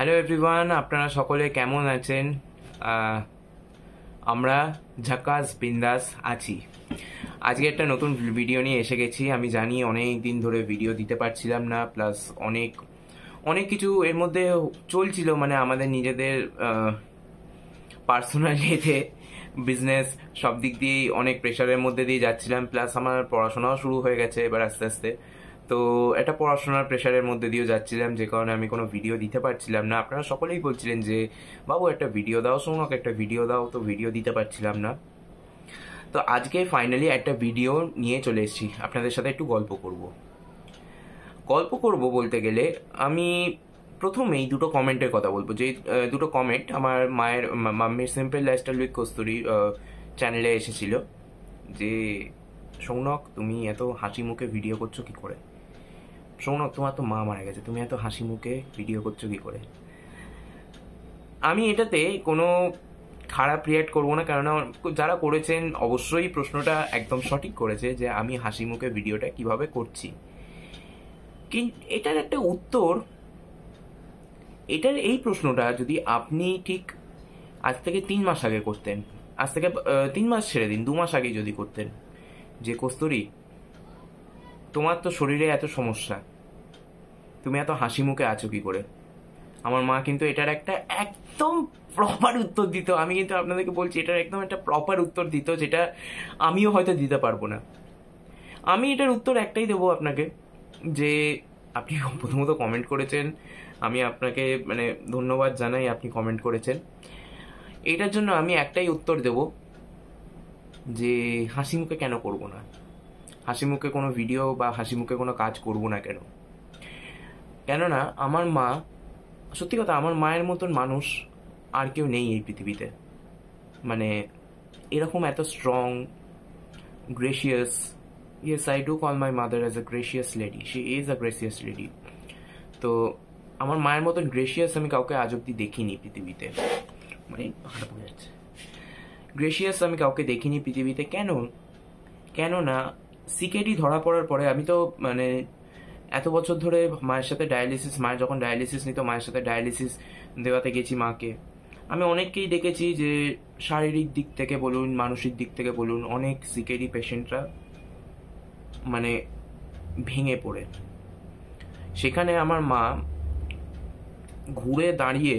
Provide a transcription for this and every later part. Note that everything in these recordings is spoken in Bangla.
হ্যালো এভরিওয়ান আপনারা সকলে কেমন আছেন আমরা ঝাকাস বিন্দাস আছি আজকে একটা নতুন ভিডিও নিয়ে এসে গেছি আমি জানি অনেক দিন ধরে ভিডিও দিতে পারছিলাম না প্লাস অনেক অনেক কিছু এর মধ্যে চলছিল মানে আমাদের নিজেদের পার্সোনাল ইয়েতে বিজনেস সব দিক দিয়েই অনেক প্রেশারের মধ্যে দিয়ে যাচ্ছিলাম প্লাস আমার পড়াশোনাও শুরু হয়ে গেছে এবার আস্তে আস্তে তো এটা পড়াশোনার প্রেশারের মধ্যে দিয়েও যাচ্ছিলাম যে কারণে আমি কোনো ভিডিও দিতে পারছিলাম না আপনারা সকলেই বলছিলেন যে বাবু একটা ভিডিও দাও সৌনক একটা ভিডিও দাও তো ভিডিও দিতে পারছিলাম না তো আজকে ফাইনালি একটা ভিডিও নিয়ে চলে এসেছি আপনাদের সাথে একটু গল্প করব গল্প করব বলতে গেলে আমি এই দুটো কমেন্টের কথা বলবো যে দুটো কমেন্ট আমার মায়ের মাম্মির সিম্পল লাইফস্টাইল উইথ কস্তুরি চ্যানেলে এসেছিল যে সৌনক তুমি এত হাসি মুখে ভিডিও করছো কি করে শোনো তোমার তো মা মারা গেছে তুমি এত হাসি মুখে ভিডিও করছো কী করে আমি এটাতে কোনো খারাপ রিয়াক্ট করবো না কেননা যারা করেছেন অবশ্যই প্রশ্নটা একদম সঠিক করেছে যে আমি হাসি মুখে ভিডিওটা কিভাবে করছি এটার একটা উত্তর এটার এই প্রশ্নটা যদি আপনি ঠিক আজ থেকে তিন মাস আগে করতেন আজ থেকে তিন মাস ছেড়ে দিন দু মাস আগে যদি করতেন যে কস্তুরি তোমার তো শরীরে এত সমস্যা তুমি এত হাসি মুখে আছো কি করে আমার মা কিন্তু এটার একটা একদম প্রপার উত্তর দিত আমি কিন্তু আপনাদেরকে বলছি এটার একদম একটা প্রপার উত্তর দিত যেটা আমিও হয়তো দিতে পারবো না আমি এটার উত্তর একটাই দেবো আপনাকে যে আপনি প্রথমত কমেন্ট করেছেন আমি আপনাকে মানে ধন্যবাদ জানাই আপনি কমেন্ট করেছেন এটার জন্য আমি একটাই উত্তর দেব যে হাসি মুখে কেন করবো না হাসি মুখে কোনো ভিডিও বা হাসি মুখে কোনো কাজ করব না কেন কেননা আমার মা সত্যি কথা আমার মায়ের মতন মানুষ আর কেউ নেই এই পৃথিবীতে মানে এরকম এত strong gracious yes I do call my mother as a gracious lady she is a gracious lady তো আমার মায়ের মতন গ্রেসিয়াস আমি কাউকে আজ অব্দি দেখিনি পৃথিবীতে মানে পড়ে যাচ্ছে গ্রেসিয়াস আমি কাউকে দেখিনি পৃথিবীতে কেন কেননা সিকেডি ধরা পড়ার পরে আমি তো মানে এত বছর ধরে মায়ের সাথে ডায়ালিসিস মায়ের যখন ডায়ালিসিস নিত মায়ের সাথে ডায়ালিসিস দেওয়াতে গেছি মাকে আমি অনেককেই দেখেছি যে শারীরিক দিক থেকে বলুন মানসিক দিক থেকে বলুন অনেক সিকেডি পেশেন্টরা মানে ভেঙে পড়ে সেখানে আমার মা ঘুরে দাঁড়িয়ে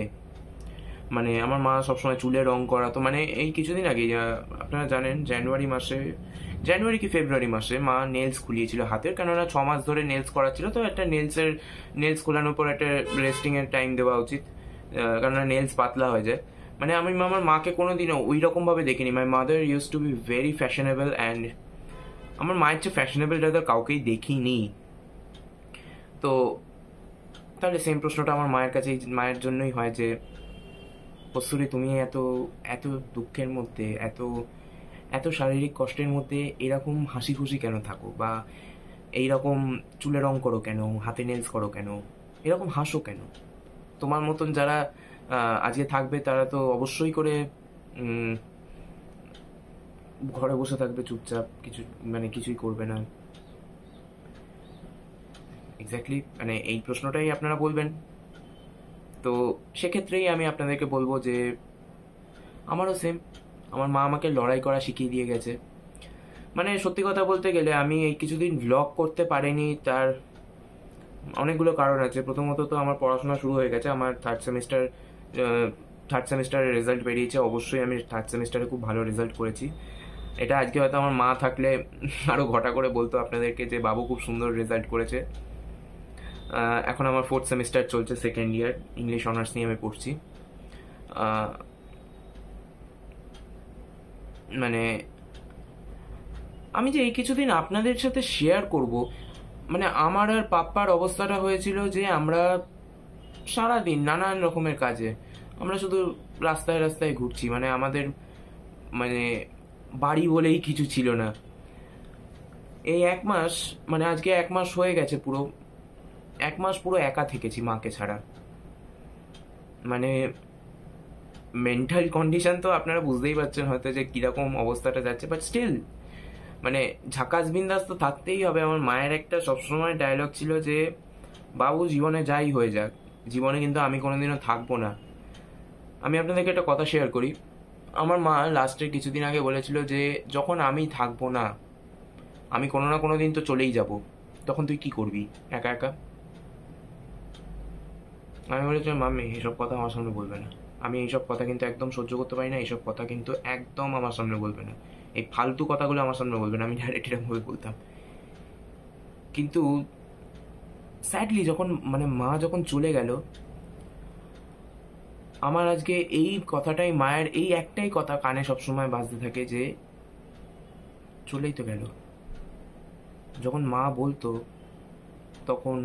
মানে আমার মা সবসময় চুলে রং করা তো মানে এই কিছুদিন আগে আপনারা জানেন জানুয়ারি মাসে জানুয়ারি কি ফেব্রুয়ারি মাসে মা নেলস খুলিয়েছিল হাতের কেননা ছ মাস ধরে নেলস করা ছিল তো একটা নেলসের নেলস খোলানোর পর একটা রেস্টিংয়ের টাইম দেওয়া উচিত কেননা নেলস পাতলা হয়ে যায় মানে আমি আমার মাকে কোনো দিনও ওই রকমভাবে দেখিনি my mother use to be very fashionable and আমার মায়ের চেয়ে ফ্যাশনেবল দাদা কাউকেই দেখিনি তো তাহলে সেম প্রশ্নটা আমার মায়ের কাছে মায়ের জন্যই হয় যে কস্তুরি তুমি এত এত দুঃখের মধ্যে এত এত শারীরিক কষ্টের মধ্যে এরকম হাসি খুশি কেন থাকো বা এইরকম চুলে রং করো কেন হাতে নেলস করো কেন এরকম হাসো কেন তোমার মতন যারা আজকে থাকবে তারা তো অবশ্যই করে ঘরে বসে থাকবে চুপচাপ কিছু মানে কিছুই করবে না এক্স্যাক্টলি মানে এই প্রশ্নটাই আপনারা বলবেন তো সেক্ষেত্রেই আমি আপনাদেরকে বলবো যে আমারও সেম আমার মা আমাকে লড়াই করা শিখিয়ে দিয়ে গেছে মানে সত্যি কথা বলতে গেলে আমি এই কিছুদিন ব্লগ করতে পারিনি তার অনেকগুলো কারণ আছে প্রথমত তো আমার পড়াশোনা শুরু হয়ে গেছে আমার থার্ড সেমিস্টার থার্ড সেমিস্টারের রেজাল্ট বেরিয়েছে অবশ্যই আমি থার্ড সেমিস্টারে খুব ভালো রেজাল্ট করেছি এটা আজকে হয়তো আমার মা থাকলে আরও ঘটা করে বলতো আপনাদেরকে যে বাবু খুব সুন্দর রেজাল্ট করেছে এখন আমার ফোর্থ সেমিস্টার চলছে সেকেন্ড ইয়ার ইংলিশ অনার্স নিয়ে আমি পড়ছি মানে আমি যে এই কিছুদিন আপনাদের সাথে শেয়ার করব মানে আমার আর পাপ্পার অবস্থাটা হয়েছিল যে আমরা সারা দিন নানান রকমের কাজে আমরা শুধু রাস্তায় রাস্তায় ঘুরছি মানে আমাদের মানে বাড়ি বলেই কিছু ছিল না এই এক মাস মানে আজকে এক মাস হয়ে গেছে পুরো এক মাস পুরো একা থেকেছি মাকে ছাড়া মানে মেন্টাল কন্ডিশন তো আপনারা বুঝতেই পারছেন হয়তো যে কীরকম অবস্থাটা যাচ্ছে বাট স্টিল মানে ঝাকাস বিন্দাস তো থাকতেই হবে আমার মায়ের একটা সবসময় ডায়লগ ছিল যে বাবু জীবনে যাই হয়ে যাক জীবনে কিন্তু আমি কোনোদিনও থাকবো না আমি আপনাদেরকে একটা কথা শেয়ার করি আমার মা লাস্টে কিছুদিন আগে বলেছিল যে যখন আমি থাকবো না আমি কোনো না কোনো দিন তো চলেই যাব তখন তুই কি করবি একা একা আমি বলেছিলাম মামি এসব কথা আমার সামনে বলবে না আমি এইসব কথা কিন্তু একদম সহ্য করতে পারি না এইসব কথা কিন্তু একদম আমার সামনে বলবে না এই ফালতু কথাগুলো আমার সামনে বলবে না আমি ডাইরেক্ট এরকমভাবে বলতাম কিন্তু স্যাডলি যখন মানে মা যখন চলে গেল আমার আজকে এই কথাটাই মায়ের এই একটাই কথা কানে সবসময় বাজতে থাকে যে চলেই তো গেল যখন মা বলতো তখন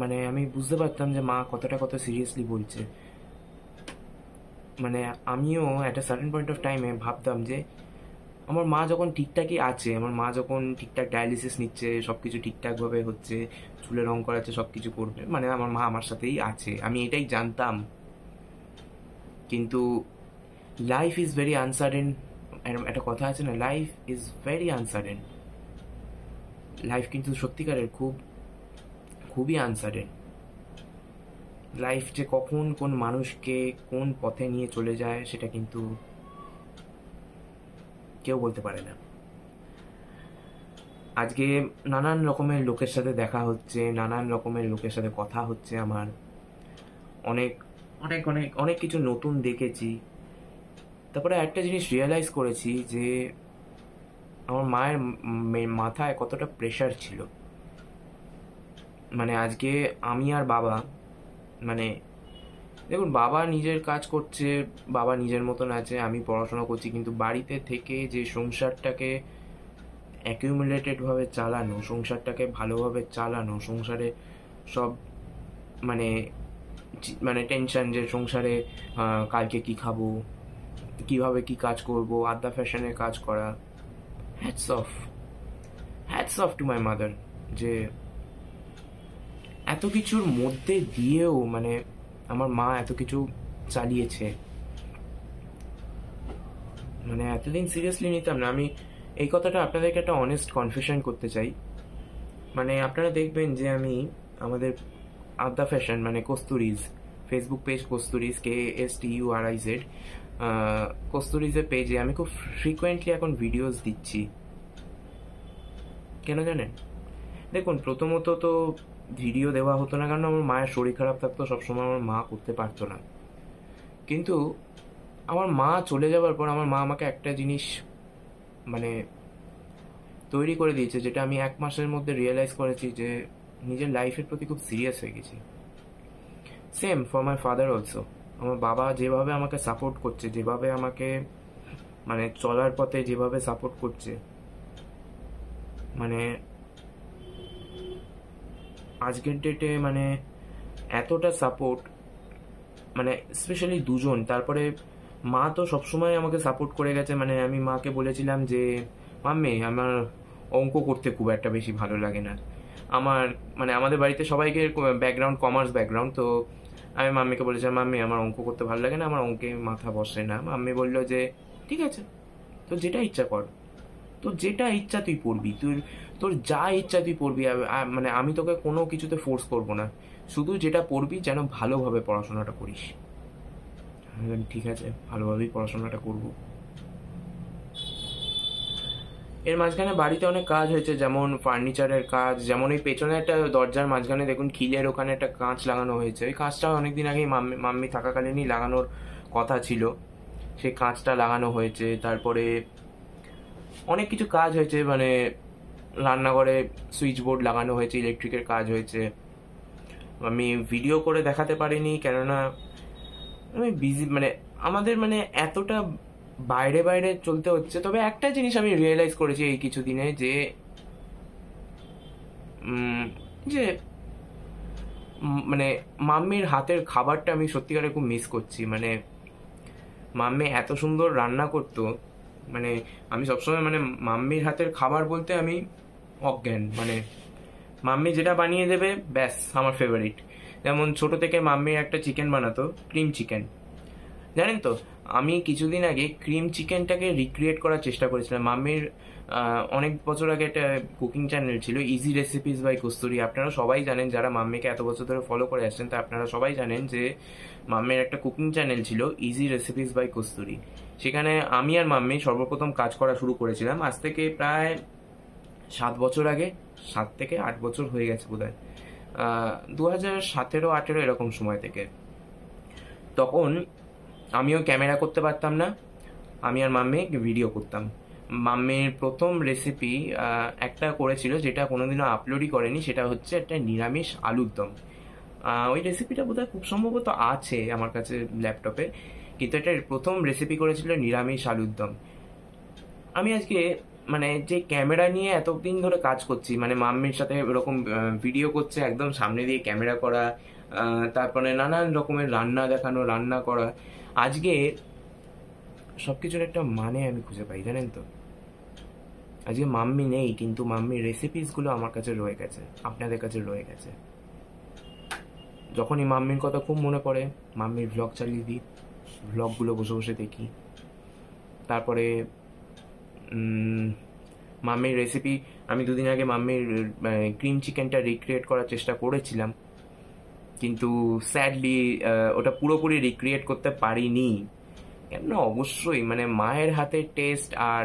মানে আমি বুঝতে পারতাম যে মা কতটা কত সিরিয়াসলি বলছে মানে আমিও একটা সার্টেন পয়েন্ট অফ টাইমে ভাবতাম যে আমার মা যখন ঠিকঠাকই আছে আমার মা যখন ঠিকঠাক ডায়ালিসিস নিচ্ছে সব কিছু ঠিকঠাকভাবে হচ্ছে চুলে রং করাচ্ছে সব কিছু করবে মানে আমার মা আমার সাথেই আছে আমি এটাই জানতাম কিন্তু লাইফ ইজ ভেরি আনসার্টেন একটা কথা আছে না life is very uncertain life কিন্তু সত্যিকারের খুব খুবই আনসার্টেন লাইফ যে কখন কোন মানুষকে কোন পথে নিয়ে চলে যায় সেটা কিন্তু কেউ বলতে পারে না আজকে নানান রকমের লোকের সাথে দেখা হচ্ছে নানান রকমের লোকের সাথে কথা হচ্ছে আমার অনেক অনেক অনেক অনেক কিছু নতুন দেখেছি তারপরে একটা জিনিস রিয়েলাইজ করেছি যে আমার মায়ের মাথায় কতটা প্রেশার ছিল মানে আজকে আমি আর বাবা মানে দেখুন বাবা নিজের কাজ করছে বাবা নিজের মতন আছে আমি পড়াশোনা করছি কিন্তু বাড়িতে থেকে যে সংসারটাকে অ্যাকিউমুলেটেডভাবে চালানো সংসারটাকে ভালোভাবে চালানো সংসারে সব মানে মানে টেনশন যে সংসারে কালকে কি খাবো কিভাবে কি কাজ করব আড্ডা ফ্যাশনের কাজ করা hats off hats off to my mother যে এত কিছুর মধ্যে দিয়েও মানে আমার মা এত কিছু চালিয়েছে মানে এতদিন সিরিয়াসলি নিতাম না আমি এই কথাটা আপনাদেরকে একটা অনেস্ট কনফিউশন করতে চাই মানে আপনারা দেখবেন যে আমি আমাদের আদ্যা ফ্যাশন মানে Kasturi's Facebook page Kasturi's K S T U R I Z কস্তুরিজের পেজে আমি খুব ফ্রিকোয়েন্টলি এখন ভিডিওস দিচ্ছি কেন জানেন দেখুন প্রথমত তো ভিডিও দেওয়া হতো না কারণ আমার মায়ের শরীর খারাপ থাকতো সবসময় আমার মা করতে পারতো না কিন্তু আমার মা চলে যাওয়ার পর আমার মা আমাকে একটা জিনিস মানে তৈরি করে দিয়েছে যেটা আমি এক মাসের মধ্যে রিয়েলাইজ করেছি যে নিজের লাইফের প্রতি খুব সিরিয়াস হয়ে গেছি same for my father also আমার বাবা যেভাবে আমাকে সাপোর্ট করছে যেভাবে আমাকে মানে চলার পথে যেভাবে সাপোর্ট করছে মানে আজকের ডেটে মানে এতটা সাপোর্ট মানে স্পেশালি দুজন তারপরে মা তো সবসময় আমাকে সাপোর্ট করে গেছে মানে আমি মাকে বলেছিলাম যে মাম্মি আমার অঙ্ক করতে খুব একটা বেশি ভালো লাগে না আমার মানে আমাদের বাড়িতে সবাইকে ব্যাকগ্রাউন্ড কমার্স ব্যাকগ্রাউন্ড তো আমি মাম্মিকে বলেছিলাম মাম্মি আমার অঙ্ক করতে ভালো লাগে না আমার অঙ্কে মাথা বসে না মাম্মি বলল যে ঠিক আছে তো যেটা ইচ্ছা কর তো যেটা ইচ্ছা তুই পড়বি তুই তোর যা ইচ্ছা তুই পড়বি মানে আমি তোকে কোনো কিছুতে ফোর্স করব না শুধু যেটা পড়বি যেন ভালোভাবে পড়াশোনাটা করিস হ্যাঁ, ঠিক আছে ভালোভাবেই পড়াশোনাটা করব এর মাঝখানে বাড়িতে অনেক কাজ হয়েছে যেমন ফার্নিচারের কাজ যেমন ওই পেছনে একটা দরজার মাঝখানে দেখুন খিলের ওখানে একটা কাঁচ লাগানো হয়েছে ওই কাঁচটা অনেকদিন আগেই মাম্মি মাম্মি থাকাকালীনই লাগানোর কথা ছিল সেই কাঁচটা লাগানো হয়েছে তারপরে অনেক কিছু কাজ হয়েছে মানে রান্নাঘরে সুইচ বোর্ড লাগানো হয়েছে ইলেকট্রিকের কাজ হয়েছে আমি ভিডিও করে দেখাতে পারিনি কেননা আমি বিজি মানে আমাদের মানে এতটা বাইরে বাইরে চলতে হচ্ছে তবে একটা জিনিস আমি রিয়েলাইজ করেছি এই কিছুদিনে যে যে মানে মাম্মির হাতের খাবারটা আমি সত্যিকারে খুব মিস করছি মানে মাম্মি এত সুন্দর রান্না করতো মানে আমি সবসময় মানে মাম্মির হাতের খাবার বলতে আমি অজ্ঞান মানে মাম্মি যেটা বানিয়ে দেবে ব্যাস আমার ফেভারিট যেমন ছোট থেকে মাম্মি একটা চিকেন বানাতো ক্রিম চিকেন জানেন তো আমি কিছুদিন আগে ক্রিম চিকেনটাকে রিক্রিয়েট করার চেষ্টা করেছিলাম মাম্মির অনেক বছর আগে একটা কুকিং চ্যানেল ছিল ইজি রেসিপিস বাই কস্তুরি আপনারা সবাই জানেন যারা মাম্মিকে এত বছর ধরে ফলো করে আসছেন তা আপনারা সবাই জানেন যে মাম্মির একটা কুকিং চ্যানেল ছিল ইজি রেসিপিস বাই কস্তুরি সেখানে আমি আর মাম্মি সর্বপ্রথম কাজ করা শুরু করেছিলাম আজ থেকে প্রায় সাত বছর আগে সাত থেকে আট বছর হয়ে গেছে বোধ হয় দু হাজার সতেরো আঠেরো এরকম সময় থেকে তখন আমিও ক্যামেরা করতে পারতাম না আমি আর মাম্মি ভিডিও করতাম মাম্মির প্রথম রেসিপি একটা করেছিল যেটা কোনোদিনও আপলোডই করেনি সেটা হচ্ছে একটা নিরামিষ আলুর দম ওই রেসিপিটা বোধহয় খুব সম্ভবত আছে আমার কাছে ল্যাপটপে কিন্তু এটার প্রথম রেসিপি করেছিল নিরামিষ আলুর দম আমি আজকে মানে যে ক্যামেরা নিয়ে এতদিন ধরে কাজ করছি মানে মাম্মির সাথে এরকম ভিডিও করছে একদম সামনে দিয়ে ক্যামেরা করা তারপরে নানান রকমের রান্না দেখানো রান্না করা আজকে সব কিছুর একটা মানে আমি খুঁজে পাই জানেন তো আজকে মাম্মি নেই কিন্তু মাম্মির রেসিপিসগুলো আমার কাছে রয়ে গেছে আপনাদের কাছে রয়ে গেছে যখনই মাম্মির কথা খুব মনে পড়ে মাম্মির ব্লগ চালিয়ে দিই ভ্লগগুলো বসে বসে দেখি তারপরে মাম্মির রেসিপি আমি দুদিন আগে মাম্মির ক্রিম চিকেনটা রিক্রিয়েট করার চেষ্টা করেছিলাম কিন্তু স্যাডলি ওটা পুরোপুরি রিক্রিয়েট করতে পারিনি কেননা অবশ্যই মানে মায়ের হাতের টেস্ট আর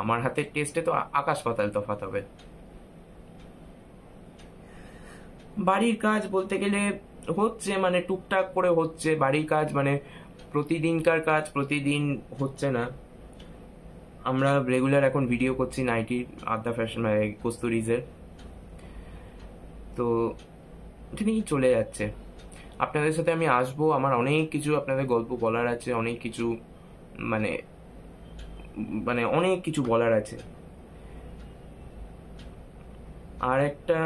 আমার হাতের টেস্টে তো আকাশ পাতাল তফাত হবে বাড়ির কাজ বলতে গেলে হচ্ছে মানে টুকটাক করে হচ্ছে বাড়ির কাজ মানে প্রতিদিনকার কাজ প্রতিদিন হচ্ছে না আমরা রেগুলার এখন ভিডিও করছি নাইটির আদ্যা ফ্যাশন কস্তুরিজের তো ঠিকই চলে যাচ্ছে আপনাদের সাথে আমি আসব আমার অনেক কিছু আপনাদের গল্প বলার আছে অনেক কিছু মানে মানে অনেক কিছু বলার আছে আর একটা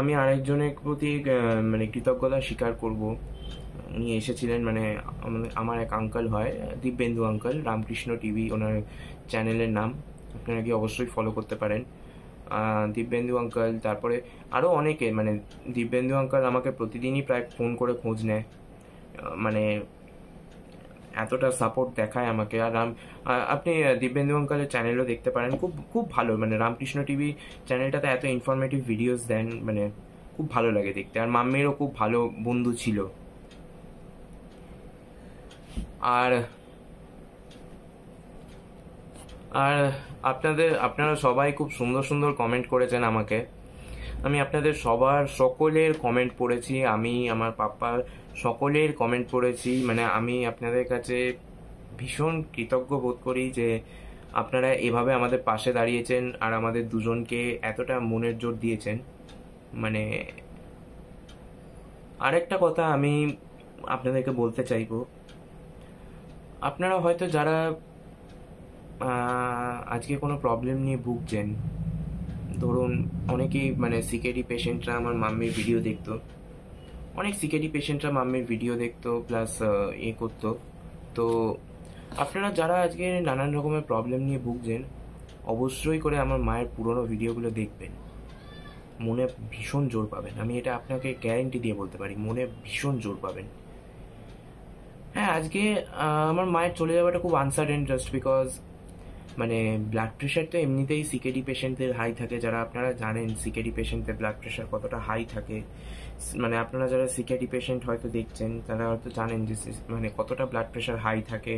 আমি আরেকজনের প্রতি মানে কৃতজ্ঞতা স্বীকার করব নিয়ে এসেছিলেন মানে আমার এক আঙ্কল হয় দিব্যেন্দু আঙ্কল রামকৃষ্ণ টিভি ওনার চ্যানেলের নাম আপনারা কি অবশ্যই ফলো করতে পারেন দিব্যেন্দু আঙ্কল তারপরে আরও অনেকে মানে দিব্যেন্দু আঙ্কল আমাকে প্রতিদিনই প্রায় ফোন করে খোঁজ নেয় মানে এতটা সাপোর্ট দেখায় আমাকে আর রাম আপনি দিব্যেন্দু অঙ্কালের চ্যানেলও দেখতে পারেন খুব খুব ভালো মানে রামকৃষ্ণ টিভি চ্যানেলটাতে এত ইনফরমেটিভ ভিডিওস দেন মানে খুব ভালো লাগে দেখতে আর মাম্মেরও খুব ভালো বন্ধু ছিল আর আর আপনাদের আপনারা সবাই খুব সুন্দর সুন্দর কমেন্ট করেছেন আমাকে আমি আপনাদের সবার সকলের কমেন্ট পড়েছি আমি আমার পাপ্পার সকলের কমেন্ট পড়েছি মানে আমি আপনাদের কাছে ভীষণ কৃতজ্ঞ বোধ করি যে আপনারা এভাবে আমাদের পাশে দাঁড়িয়েছেন আর আমাদের দুজনকে এতটা মনের জোর দিয়েছেন মানে আরেকটা কথা আমি আপনাদেরকে বলতে চাইবো আপনারা হয়তো যারা আজকে কোনো প্রবলেম নিয়ে ভুগছেন ধরুন অনেকেই মানে সিকেডি পেশেন্টরা আমার মাম্মির ভিডিও দেখতো অনেক সিকেডি পেশেন্টরা মাম্মির ভিডিও দেখতো প্লাস এ করতো তো আপনারা যারা আজকে নানান রকমের প্রবলেম নিয়ে ভুগছেন অবশ্যই করে আমার মায়ের পুরনো ভিডিওগুলো দেখবেন মনে ভীষণ জোর পাবেন আমি এটা আপনাকে গ্যারেন্টি দিয়ে বলতে পারি মনে ভীষণ জোর পাবেন হ্যাঁ আজকে আমার মায়ের চলে যাওয়াটা খুব আনসার্টেন জাস্ট বিকজ মানে ব্লাড প্রেশার তো এমনিতেই সিকেডি পেশেন্টদের হাই থাকে যারা আপনারা জানেন সিকেডি পেশেন্টদের ব্লাড প্রেশার কতটা হাই থাকে মানে আপনারা যারা সিকেডি পেশেন্ট হয়তো দেখছেন তারা হয়তো জানেন যে মানে কতটা ব্লাড প্রেশার হাই থাকে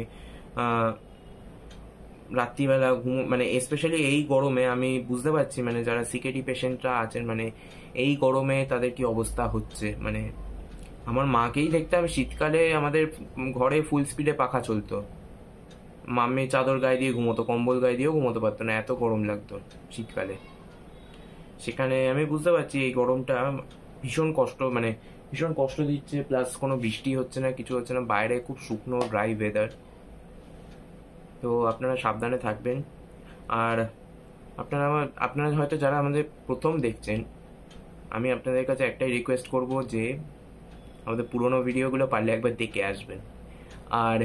রাত্রিবেলা ঘুম মানে স্পেশালি এই গরমে আমি বুঝতে পারছি মানে যারা সিকেডি পেশেন্টরা আছেন মানে এই গরমে তাদের কি অবস্থা হচ্ছে মানে আমার মাকেই দেখতাম শীতকালে আমাদের ঘরে ফুল স্পিডে পাখা চলতো মামে চাদর গায়ে দিয়ে ঘুমোতো কম্বল গায়ে দিয়েও ঘুমোতে পারতো না এত গরম লাগতো শীতকালে সেখানে আমি বুঝতে পারছি এই গরমটা ভীষণ কষ্ট মানে ভীষণ কষ্ট দিচ্ছে প্লাস কোনো বৃষ্টি হচ্ছে না কিছু হচ্ছে না বাইরে খুব শুকনো ড্রাই ওয়েদার তো আপনারা সাবধানে থাকবেন আর আপনারা আমার আপনারা হয়তো যারা আমাদের প্রথম দেখছেন আমি আপনাদের কাছে একটাই রিকোয়েস্ট করব যে আমাদের পুরোনো ভিডিওগুলো পারলে একবার দেখে আসবেন আর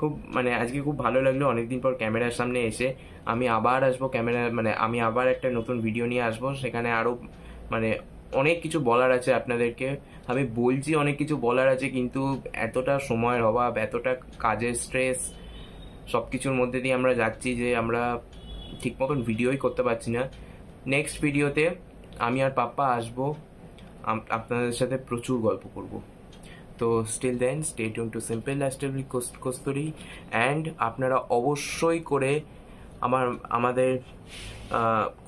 খুব মানে আজকে খুব ভালো লাগলো অনেকদিন পর ক্যামেরার সামনে এসে আমি আবার আসবো ক্যামেরা মানে আমি আবার একটা নতুন ভিডিও নিয়ে আসবো সেখানে আরও মানে অনেক কিছু বলার আছে আপনাদেরকে আমি বলছি অনেক কিছু বলার আছে কিন্তু এতটা সময়ের অভাব এতটা কাজের স্ট্রেস সব কিছুর মধ্যে দিয়ে আমরা যাচ্ছি যে আমরা ঠিক মতন ভিডিওই করতে পারছি না নেক্সট ভিডিওতে আমি আর পাপ্পা আসবো আপনাদের সাথে প্রচুর গল্প করব তো স্টিল দেন স্টে টু to simple lifestyle Kasturi and আপনারা অবশ্যই করে আমার আমাদের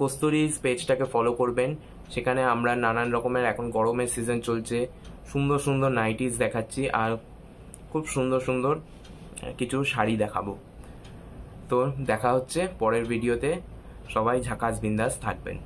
কস্তুরিজ পেজটাকে ফলো করবেন সেখানে আমরা নানান রকমের এখন গরমের সিজন চলছে সুন্দর সুন্দর নাইটিস দেখাচ্ছি আর খুব সুন্দর সুন্দর কিছু শাড়ি দেখাবো তো দেখা হচ্ছে পরের ভিডিওতে সবাই ঝাঁকাস বিন্দাস থাকবেন